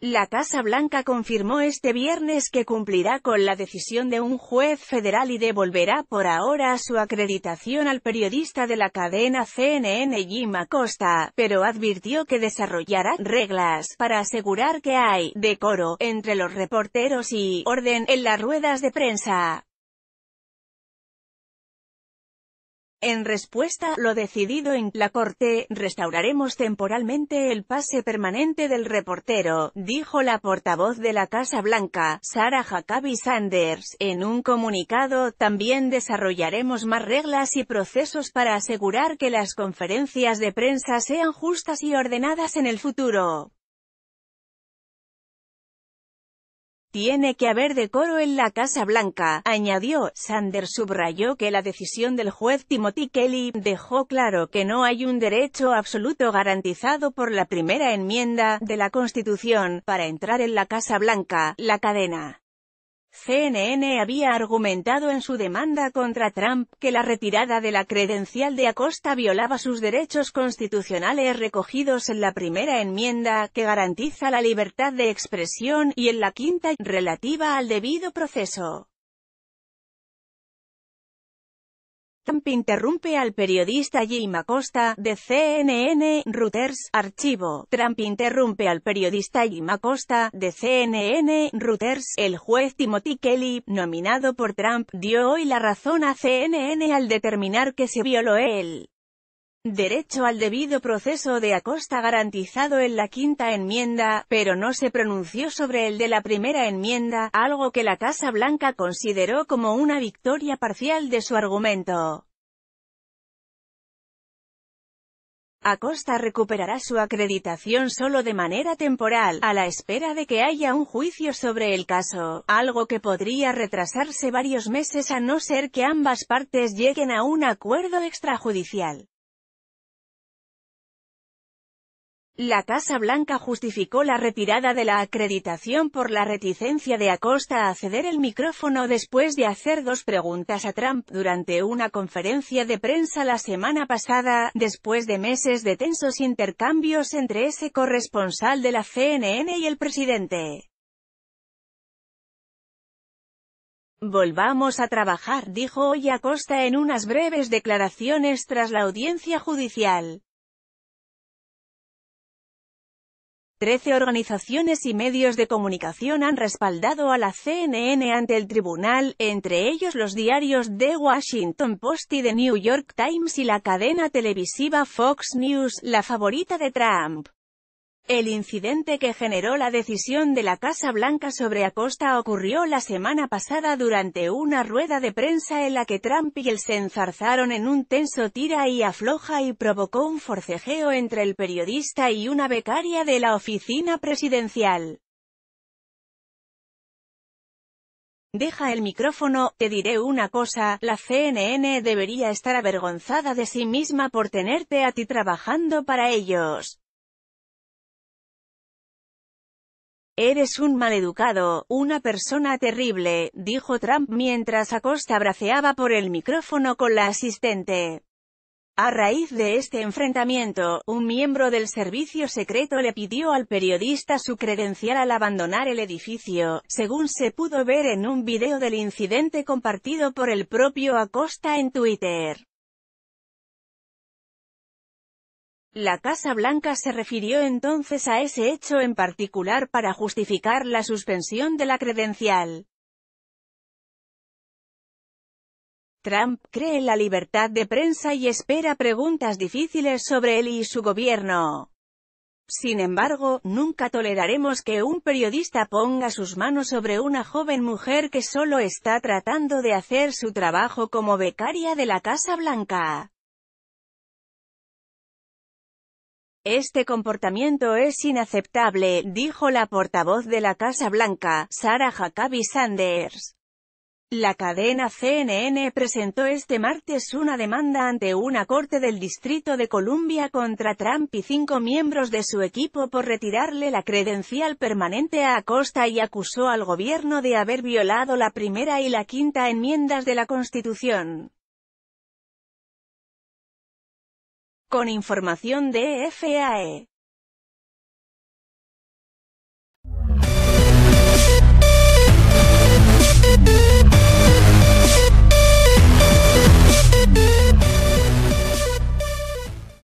La Casa Blanca confirmó este viernes que cumplirá con la decisión de un juez federal y devolverá por ahora su acreditación al periodista de la cadena CNN Jim Acosta, pero advirtió que desarrollará reglas para asegurar que hay decoro entre los reporteros y orden en las ruedas de prensa. En respuesta a lo decidido en la corte, restauraremos temporalmente el pase permanente del reportero, dijo la portavoz de la Casa Blanca, Sarah Huckabee Sanders, en un comunicado. También desarrollaremos más reglas y procesos para asegurar que las conferencias de prensa sean justas y ordenadas en el futuro. Tiene que haber decoro en la Casa Blanca, añadió. Sanders subrayó que la decisión del juez Timothy Kelly dejó claro que no hay un derecho absoluto garantizado por la primera enmienda de la Constitución para entrar en la Casa Blanca. La cadena CNN había argumentado en su demanda contra Trump que la retirada de la credencial de Acosta violaba sus derechos constitucionales recogidos en la primera enmienda, que garantiza la libertad de expresión, y en la quinta, relativa al debido proceso. Trump interrumpe al periodista Jim Acosta, de CNN, Reuters, archivo. Trump interrumpe al periodista Jim Acosta, de CNN, Reuters. El juez Timothy Kelly, nominado por Trump, dio hoy la razón a CNN al determinar que se violó él derecho al debido proceso de Acosta garantizado en la quinta enmienda, pero no se pronunció sobre el de la primera enmienda, algo que la Casa Blanca consideró como una victoria parcial de su argumento. Acosta recuperará su acreditación solo de manera temporal, a la espera de que haya un juicio sobre el caso, algo que podría retrasarse varios meses a no ser que ambas partes lleguen a un acuerdo extrajudicial. La Casa Blanca justificó la retirada de la acreditación por la reticencia de Acosta a ceder el micrófono después de hacer dos preguntas a Trump durante una conferencia de prensa la semana pasada, después de meses de tensos intercambios entre ese corresponsal de la CNN y el presidente. Volvamos a trabajar, dijo hoy Acosta en unas breves declaraciones tras la audiencia judicial. Trece organizaciones y medios de comunicación han respaldado a la CNN ante el tribunal, entre ellos los diarios The Washington Post y The New York Times y la cadena televisiva Fox News, la favorita de Trump. El incidente que generó la decisión de la Casa Blanca sobre Acosta ocurrió la semana pasada durante una rueda de prensa en la que Trump y él se enzarzaron en un tenso tira y afloja y provocó un forcejeo entre el periodista y una becaria de la oficina presidencial. Deja el micrófono, te diré una cosa, la CNN debería estar avergonzada de sí misma por tenerte a ti trabajando para ellos. Eres un maleducado, una persona terrible, dijo Trump mientras Acosta braceaba por el micrófono con la asistente. A raíz de este enfrentamiento, un miembro del servicio secreto le pidió al periodista su credencial al abandonar el edificio, según se pudo ver en un video del incidente compartido por el propio Acosta en Twitter. La Casa Blanca se refirió entonces a ese hecho en particular para justificar la suspensión de la credencial. Trump cree en la libertad de prensa y espera preguntas difíciles sobre él y su gobierno. Sin embargo, nunca toleraremos que un periodista ponga sus manos sobre una joven mujer que solo está tratando de hacer su trabajo como becaria de la Casa Blanca. Este comportamiento es inaceptable, dijo la portavoz de la Casa Blanca, Sarah Huckabee Sanders. La cadena CNN presentó este martes una demanda ante una corte del Distrito de Columbia contra Trump y cinco miembros de su equipo por retirarle la credencial permanente a Acosta y acusó al gobierno de haber violado la primera y la quinta enmiendas de la Constitución. Con información de FAE.